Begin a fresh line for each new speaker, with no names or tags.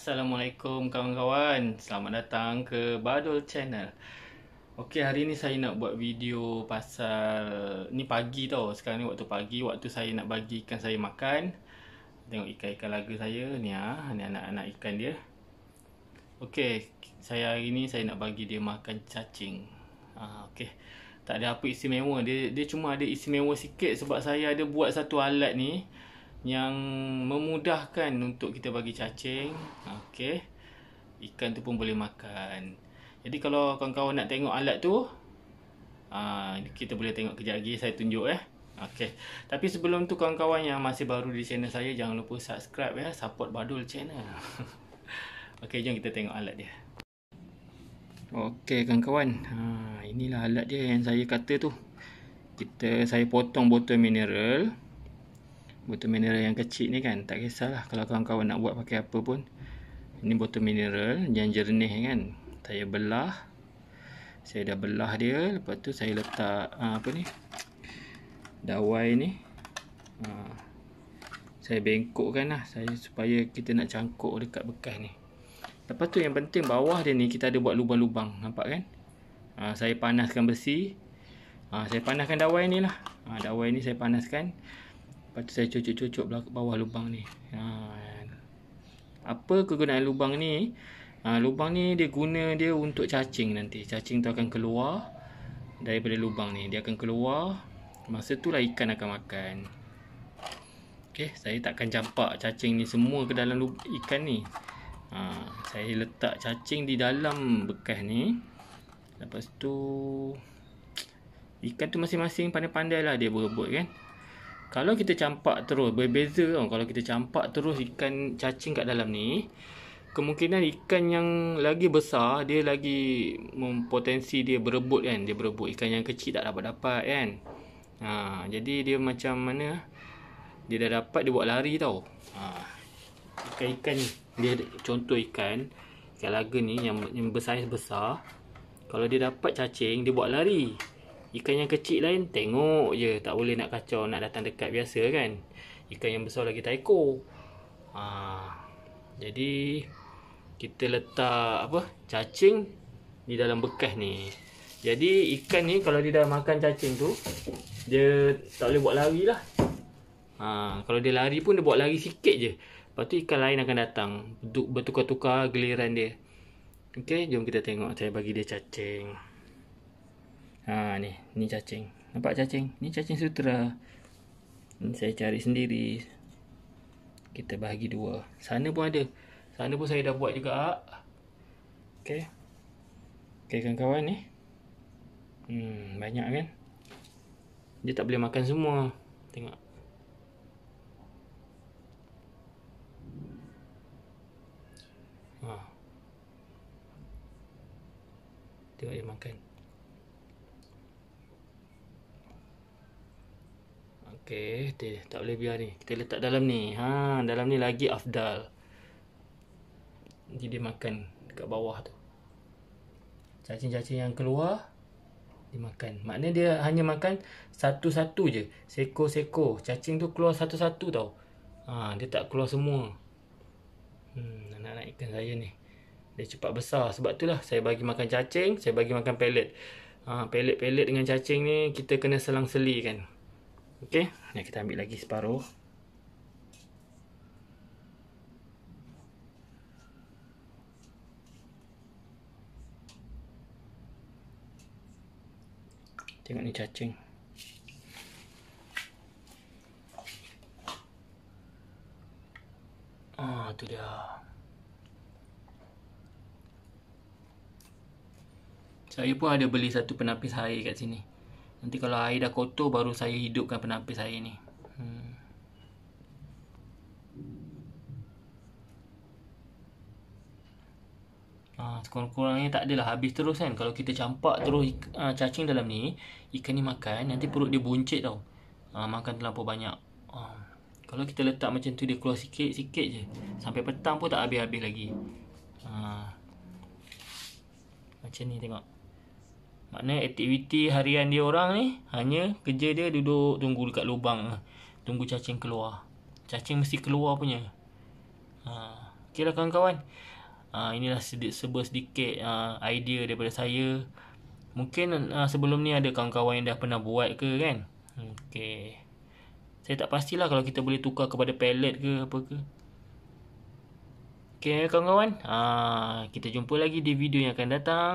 Assalamualaikum kawan-kawan Selamat datang ke Badul Channel Ok hari ni saya nak buat video pasal Ni pagi tau sekarang ni waktu pagi Waktu saya nak bagi ikan saya makan Tengok ikan-ikan laga saya ni ah Ni anak-anak ikan dia Ok saya hari ni saya nak bagi dia makan cacing Ah Ok tak ada apa istimewa dia dia cuma ada istimewa sikit sebab saya ada buat satu alat ni yang memudahkan untuk kita bagi cacing. Okey. Ikan tu pun boleh makan. Jadi kalau kawan-kawan nak tengok alat tu, ah, kita boleh tengok kejap lagi saya tunjuk eh. Okey. Tapi sebelum tu kawan-kawan yang masih baru di channel saya jangan lupa subscribe ya, support Badul channel. Okey, jom kita tengok alat dia. Okey kawan-kawan, ha inilah alat dia yang saya kata tu. Kita saya potong botol mineral botol mineral yang kecil ni kan tak kisahlah kalau kawan-kawan nak buat pakai apa pun ini botol mineral yang jernih kan saya belah saya dah belah dia lepas tu saya letak ah, apa ni dawai ni ah, saya bengkokkan lah saya, supaya kita nak cangkuk dekat bekas ni lepas tu yang penting bawah dia ni kita ada buat lubang-lubang nampak kan ah, saya panaskan besi saya panaskan dawai ni lah dawai ni saya panaskan Lepas tu saya cucuk-cucuk bawah lubang ni ha. Kan. Apa kegunaan lubang ni ha, Lubang ni dia guna dia untuk cacing nanti Cacing tu akan keluar Daripada lubang ni Dia akan keluar Masa tu lah ikan akan makan Okay, saya takkan campak cacing ni semua ke dalam ikan ni ha, Saya letak cacing di dalam bekas ni Lepas tu Ikan tu masing-masing pandai pandai lah dia berebut kan kalau kita campak terus Berbeza tau Kalau kita campak terus Ikan cacing kat dalam ni Kemungkinan ikan yang lagi besar Dia lagi Mempotensi dia berebut kan Dia berebut Ikan yang kecil tak dapat-dapat kan ha, Jadi dia macam mana Dia dah dapat Dia buat lari tau ha, Ikan-ikan ni dia contoh ikan ikan laga ni yang, yang bersaiz besar kalau dia dapat cacing dia buat lari Ikan yang kecil lain tengok je tak boleh nak kacau nak datang dekat biasa kan. Ikan yang besar lagi taiko. Ha. Jadi kita letak apa? Cacing di dalam bekas ni. Jadi ikan ni kalau dia dah makan cacing tu dia tak boleh buat lari lah. Ha. kalau dia lari pun dia buat lari sikit je. Lepas tu ikan lain akan datang bertukar-tukar geliran dia. Okey, jom kita tengok saya bagi dia cacing. Ha ni, ni cacing. Nampak cacing? Ni cacing sutra. Ini saya cari sendiri. Kita bahagi dua. Sana pun ada. Sana pun saya dah buat juga. Okey. Okey kawan-kawan ni. Hmm, banyak kan? Dia tak boleh makan semua. Tengok. Ha. Tengok dia makan. Okey, tak boleh biar ni. Kita letak dalam ni. Ha, dalam ni lagi afdal. Jadi dia makan dekat bawah tu. Cacing-cacing yang keluar dimakan. Maknanya dia hanya makan satu-satu je. Seko-seko. Cacing tu keluar satu-satu tau. Ha, dia tak keluar semua. Hmm, anak-anak ikan saya ni. Dia cepat besar. Sebab tu lah saya bagi makan cacing, saya bagi makan pelet. Ha, pelet-pelet dengan cacing ni kita kena selang-seli kan. Okey, ni kita ambil lagi separuh. Tengok ni cacing. Ah, tu dia. Saya pun ada beli satu penapis air kat sini. Nanti kalau air dah kotor baru saya hidupkan penapis saya ni. Hmm. Ah, sekurang-kurangnya tak adalah habis terus kan. Kalau kita campak terus ah, cacing dalam ni, ikan ni makan, nanti perut dia buncit tau. Ah, makan terlalu banyak. Ah. Kalau kita letak macam tu dia keluar sikit-sikit je. Sampai petang pun tak habis-habis lagi. Ah. Macam ni tengok. Maknanya aktiviti harian dia orang ni hanya kerja dia duduk tunggu dekat lubang lah. Tunggu cacing keluar. Cacing mesti keluar punya. Ha, okay lah kawan-kawan. Ha, inilah sedikit seber sedikit ha, idea daripada saya. Mungkin ha, sebelum ni ada kawan-kawan yang dah pernah buat ke kan? Okay. Saya tak pastilah kalau kita boleh tukar kepada pallet ke apa ke. Okay kawan-kawan. Ha, kita jumpa lagi di video yang akan datang.